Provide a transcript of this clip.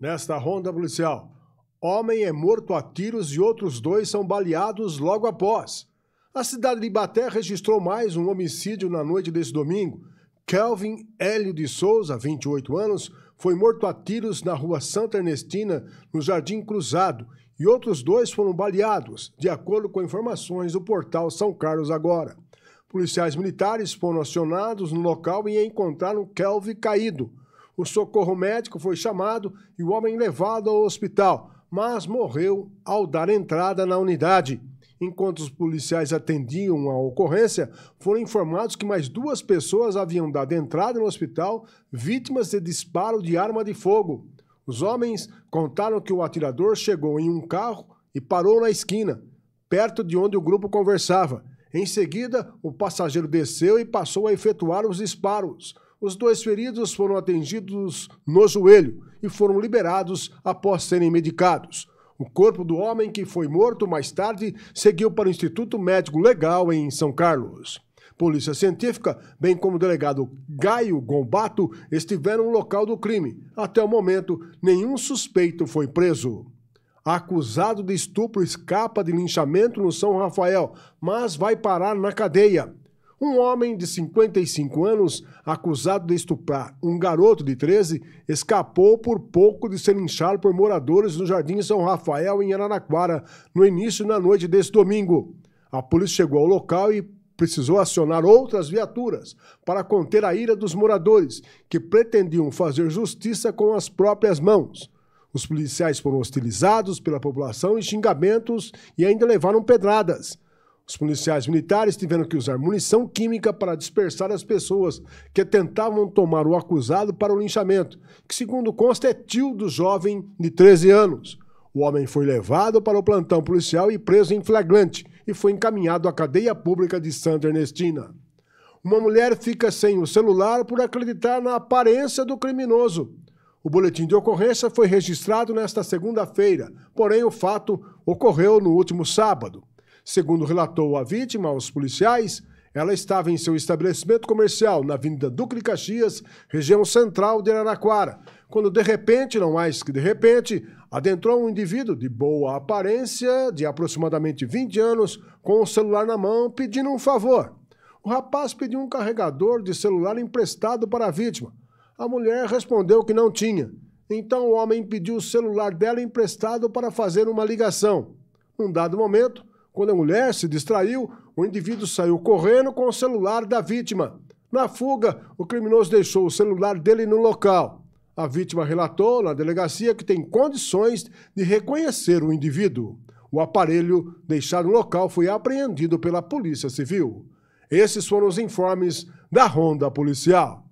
Nesta ronda policial, homem é morto a tiros e outros dois são baleados logo após. A cidade de Baté registrou mais um homicídio na noite desse domingo. Kelvin Hélio de Souza, 28 anos, foi morto a tiros na rua Santa Ernestina, no Jardim Cruzado, e outros dois foram baleados, de acordo com informações do portal São Carlos Agora. Policiais militares foram acionados no local e encontraram Kelvin caído. O socorro médico foi chamado e o homem levado ao hospital, mas morreu ao dar entrada na unidade. Enquanto os policiais atendiam a ocorrência, foram informados que mais duas pessoas haviam dado entrada no hospital vítimas de disparo de arma de fogo. Os homens contaram que o atirador chegou em um carro e parou na esquina, perto de onde o grupo conversava. Em seguida, o passageiro desceu e passou a efetuar os disparos. Os dois feridos foram atingidos no joelho e foram liberados após serem medicados. O corpo do homem que foi morto mais tarde seguiu para o Instituto Médico Legal em São Carlos. Polícia Científica, bem como o delegado Gaio Gombato, estiveram no local do crime. Até o momento, nenhum suspeito foi preso. Acusado de estupro escapa de linchamento no São Rafael, mas vai parar na cadeia. Um homem de 55 anos, acusado de estuprar um garoto de 13, escapou por pouco de ser linchado por moradores do Jardim São Rafael, em Araraquara, no início da noite desse domingo. A polícia chegou ao local e precisou acionar outras viaturas para conter a ira dos moradores, que pretendiam fazer justiça com as próprias mãos. Os policiais foram hostilizados pela população e xingamentos e ainda levaram pedradas. Os policiais militares tiveram que usar munição química para dispersar as pessoas que tentavam tomar o acusado para o linchamento, que, segundo consta, é tio do jovem de 13 anos. O homem foi levado para o plantão policial e preso em flagrante e foi encaminhado à cadeia pública de Santa Ernestina. Uma mulher fica sem o celular por acreditar na aparência do criminoso. O boletim de ocorrência foi registrado nesta segunda-feira, porém o fato ocorreu no último sábado. Segundo relatou a vítima aos policiais, ela estava em seu estabelecimento comercial na Avenida Duque de Caxias, região central de Araraquara, quando de repente, não mais que de repente, adentrou um indivíduo de boa aparência, de aproximadamente 20 anos, com o celular na mão, pedindo um favor. O rapaz pediu um carregador de celular emprestado para a vítima. A mulher respondeu que não tinha. Então o homem pediu o celular dela emprestado para fazer uma ligação. Num dado momento, quando a mulher se distraiu, o indivíduo saiu correndo com o celular da vítima. Na fuga, o criminoso deixou o celular dele no local. A vítima relatou na delegacia que tem condições de reconhecer o indivíduo. O aparelho deixado no local foi apreendido pela Polícia Civil. Esses foram os informes da Ronda Policial.